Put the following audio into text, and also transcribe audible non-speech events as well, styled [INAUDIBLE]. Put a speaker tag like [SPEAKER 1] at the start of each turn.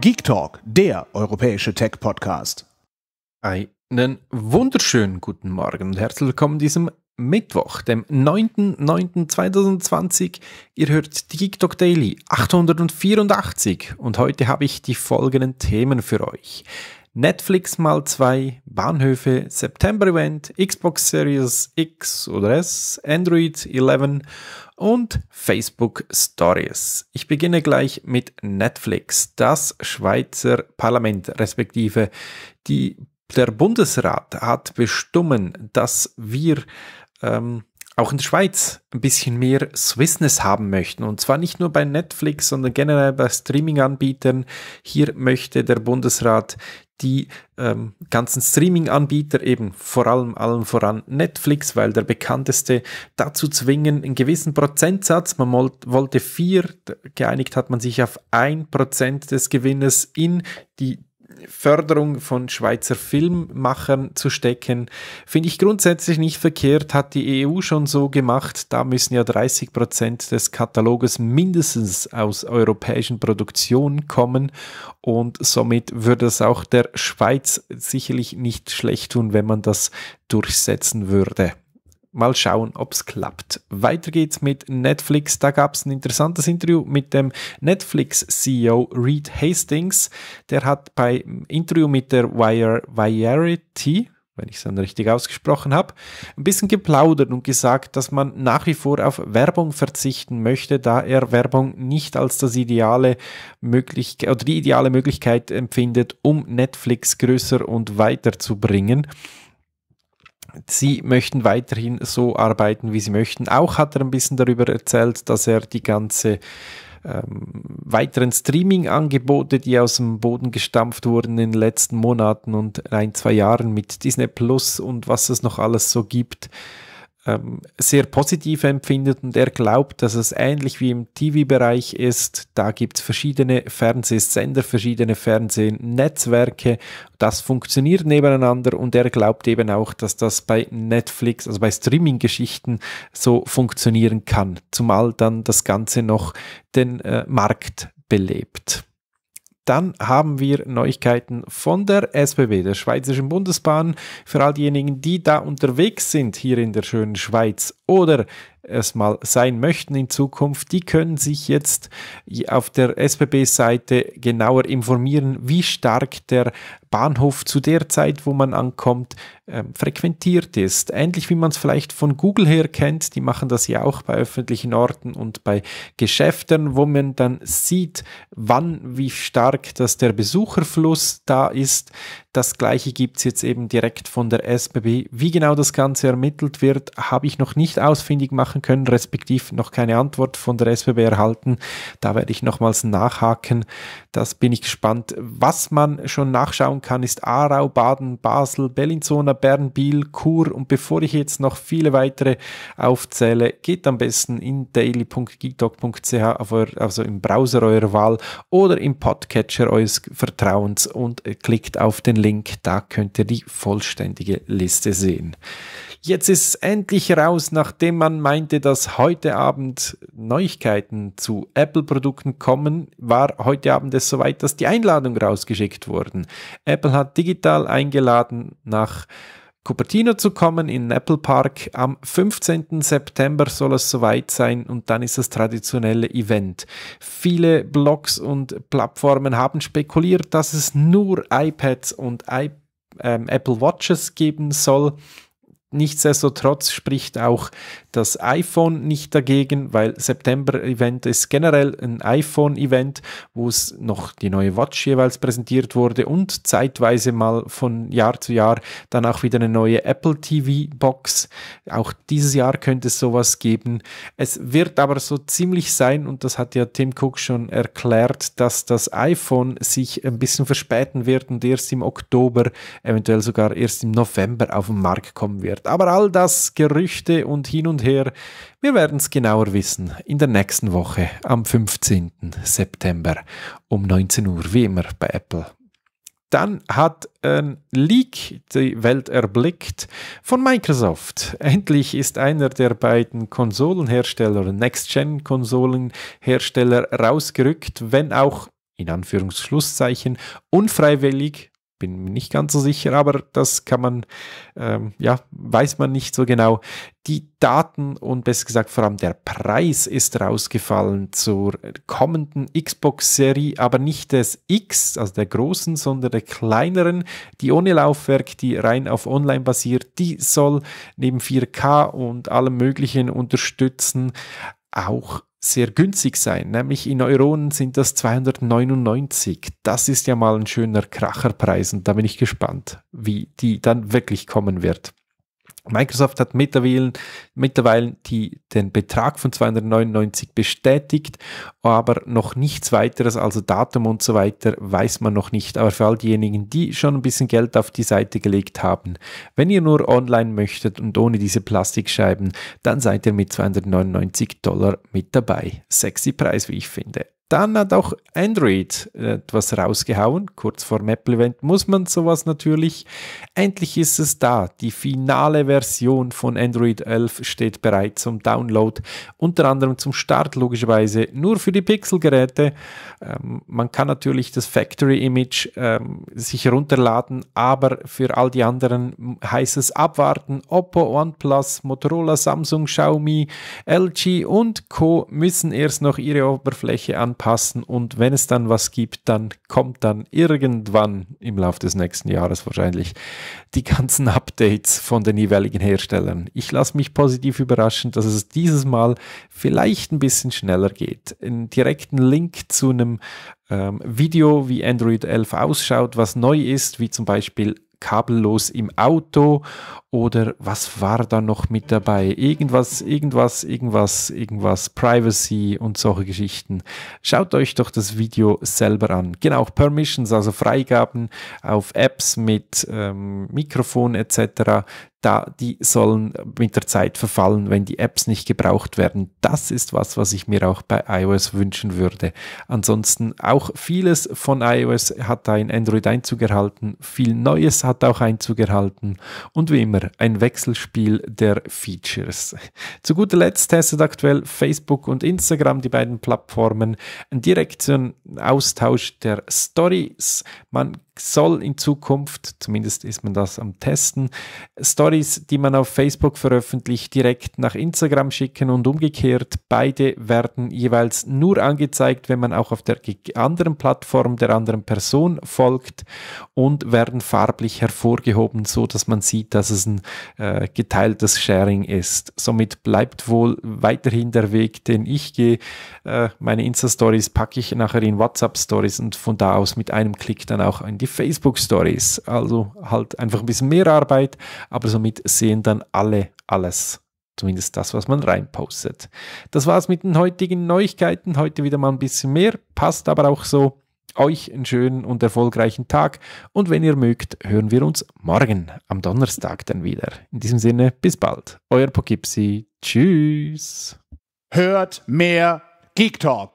[SPEAKER 1] Geek Talk, der europäische Tech-Podcast. Einen wunderschönen guten Morgen und herzlich willkommen diesem Mittwoch, dem 9.09.2020. Ihr hört die Geek Talk Daily 884 und heute habe ich die folgenden Themen für euch. Netflix mal zwei, Bahnhöfe, September Event, Xbox Series X oder S, Android 11 und Facebook Stories. Ich beginne gleich mit Netflix. Das Schweizer Parlament respektive die, der Bundesrat hat bestimmt, dass wir ähm, auch in der Schweiz ein bisschen mehr Swissness haben möchten. Und zwar nicht nur bei Netflix, sondern generell bei Streaming-Anbietern. Hier möchte der Bundesrat die ähm, ganzen Streaming-Anbieter, eben vor allem allem voran Netflix, weil der bekannteste, dazu zwingen, einen gewissen Prozentsatz, man wollte vier, geeinigt hat man sich auf ein Prozent des Gewinnes in die Förderung von Schweizer Filmmachern zu stecken, finde ich grundsätzlich nicht verkehrt, hat die EU schon so gemacht, da müssen ja 30 Prozent des Kataloges mindestens aus europäischen Produktionen kommen und somit würde es auch der Schweiz sicherlich nicht schlecht tun, wenn man das durchsetzen würde mal schauen, ob es klappt. Weiter geht's mit Netflix. Da gab es ein interessantes Interview mit dem Netflix-CEO Reed Hastings. Der hat bei ähm, Interview mit der Wire, Variety, wenn ich es dann richtig ausgesprochen habe, ein bisschen geplaudert und gesagt, dass man nach wie vor auf Werbung verzichten möchte, da er Werbung nicht als das ideale Möglichkeit oder die ideale Möglichkeit empfindet, um Netflix größer und weiter zu bringen sie möchten weiterhin so arbeiten, wie sie möchten. Auch hat er ein bisschen darüber erzählt, dass er die ganze ähm, weiteren Streaming-Angebote, die aus dem Boden gestampft wurden in den letzten Monaten und ein, zwei Jahren mit Disney Plus und was es noch alles so gibt, ähm, sehr positiv empfindet und er glaubt, dass es ähnlich wie im TV-Bereich ist. Da gibt es verschiedene Fernsehsender, verschiedene Fernsehnetzwerke. Das funktioniert nebeneinander und er glaubt eben auch, dass das bei Netflix, also bei Streaming-Geschichten so funktionieren kann, zumal dann das Ganze noch den äh, Markt belebt. Dann haben wir Neuigkeiten von der SBB, der Schweizerischen Bundesbahn. Für all diejenigen, die da unterwegs sind hier in der schönen Schweiz oder erstmal sein möchten in Zukunft, die können sich jetzt auf der SBB-Seite genauer informieren, wie stark der Bahnhof zu der Zeit, wo man ankommt, ähm, frequentiert ist. Ähnlich wie man es vielleicht von Google her kennt, die machen das ja auch bei öffentlichen Orten und bei Geschäften, wo man dann sieht, wann, wie stark das der Besucherfluss da ist. Das gleiche gibt es jetzt eben direkt von der SBB. Wie genau das Ganze ermittelt wird, habe ich noch nicht ausfindig machen können, respektive noch keine Antwort von der SBB erhalten. Da werde ich nochmals nachhaken. Das bin ich gespannt. Was man schon nachschauen kann, ist Aarau, Baden, Basel, Bellinzona, Bern, Biel, Chur. Und bevor ich jetzt noch viele weitere aufzähle, geht am besten in daily.gitalk.ch, also im Browser eurer Wahl oder im Podcatcher eures Vertrauens und klickt auf den Link, da könnt ihr die vollständige Liste sehen. Jetzt ist es endlich raus, nachdem man meinte, dass heute Abend Neuigkeiten zu Apple-Produkten kommen, war heute Abend es soweit, dass die Einladung rausgeschickt wurden. Apple hat digital eingeladen nach Cupertino zu kommen in Apple Park. Am 15. September soll es soweit sein und dann ist das traditionelle Event. Viele Blogs und Plattformen haben spekuliert, dass es nur iPads und iPads ähm, Apple Watches geben soll. Nichtsdestotrotz spricht auch das iPhone nicht dagegen, weil September-Event ist generell ein iPhone-Event, wo es noch die neue Watch jeweils präsentiert wurde und zeitweise mal von Jahr zu Jahr dann auch wieder eine neue Apple TV-Box. Auch dieses Jahr könnte es sowas geben. Es wird aber so ziemlich sein, und das hat ja Tim Cook schon erklärt, dass das iPhone sich ein bisschen verspäten wird und erst im Oktober, eventuell sogar erst im November auf den Markt kommen wird. Geschäft. Aber all das, Gerüchte und hin und her, wir werden es genauer wissen in der nächsten Woche am 15. September um 19 Uhr, wie immer bei Apple. Dann hat ein Leak die Welt erblickt von Microsoft. Endlich ist einer der beiden Konsolenhersteller, Next-Gen-Konsolenhersteller rausgerückt, wenn auch in Anführungsschlusszeichen unfreiwillig bin mir nicht ganz so sicher, aber das kann man, ähm, ja, weiß man nicht so genau. Die Daten und besser gesagt vor allem der Preis ist rausgefallen zur kommenden Xbox-Serie, aber nicht des X, also der großen, sondern der kleineren, die ohne Laufwerk, die rein auf Online basiert. Die soll neben 4K und allem Möglichen unterstützen auch sehr günstig sein, nämlich in Euronen sind das 299. Das ist ja mal ein schöner Kracherpreis und da bin ich gespannt, wie die dann wirklich kommen wird. Microsoft hat mittlerweile, mittlerweile die, den Betrag von 299 bestätigt, aber noch nichts weiteres, also Datum und so weiter, weiß man noch nicht. Aber für all diejenigen, die schon ein bisschen Geld auf die Seite gelegt haben, wenn ihr nur online möchtet und ohne diese Plastikscheiben, dann seid ihr mit 299 Dollar mit dabei. Sexy Preis, wie ich finde. Dann hat auch Android etwas rausgehauen, kurz vor dem Apple-Event muss man sowas natürlich. Endlich ist es da. Die finale Version von Android 11 steht bereit zum Download, unter anderem zum Start logischerweise nur für die Pixel-Geräte. Ähm, man kann natürlich das Factory-Image ähm, sich herunterladen, aber für all die anderen heißt es abwarten. Oppo, OnePlus, Motorola, Samsung, Xiaomi, LG und Co müssen erst noch ihre Oberfläche an anpassen und wenn es dann was gibt, dann kommt dann irgendwann im Laufe des nächsten Jahres wahrscheinlich die ganzen [LAUGHS] Updates von den jeweiligen Herstellern. Ich lasse mich positiv überraschen, dass es dieses Mal vielleicht ein bisschen schneller geht. Einen direkten Link zu einem ähm, Video, wie Android 11 ausschaut, was neu ist, wie zum Beispiel kabellos im Auto oder was war da noch mit dabei? Irgendwas, irgendwas, irgendwas, irgendwas, Privacy und solche Geschichten. Schaut euch doch das Video selber an. Genau, Permissions, also Freigaben auf Apps mit ähm, Mikrofon etc., da, die sollen mit der Zeit verfallen, wenn die Apps nicht gebraucht werden. Das ist was, was ich mir auch bei iOS wünschen würde. Ansonsten auch vieles von iOS hat da in Android Einzug erhalten, viel Neues hat auch Einzug erhalten und wie immer ein Wechselspiel der Features. Zu guter Letzt testet aktuell Facebook und Instagram, die beiden Plattformen, einen direkten Austausch der Stories. Man soll in Zukunft, zumindest ist man das am Testen, Stories, die man auf Facebook veröffentlicht, direkt nach Instagram schicken und umgekehrt. Beide werden jeweils nur angezeigt, wenn man auch auf der anderen Plattform der anderen Person folgt und werden farblich hervorgehoben, so dass man sieht, dass es ein äh, geteiltes Sharing ist. Somit bleibt wohl weiterhin der Weg, den ich gehe. Äh, meine Insta-Stories packe ich nachher in WhatsApp-Stories und von da aus mit einem Klick dann auch in die die Facebook Stories. Also halt einfach ein bisschen mehr Arbeit, aber somit sehen dann alle alles. Zumindest das, was man reinpostet. Das war's mit den heutigen Neuigkeiten. Heute wieder mal ein bisschen mehr. Passt aber auch so. Euch einen schönen und erfolgreichen Tag. Und wenn ihr mögt, hören wir uns morgen am Donnerstag dann wieder. In diesem Sinne, bis bald. Euer Poughkeepsie. Tschüss. Hört mehr Geek Talk.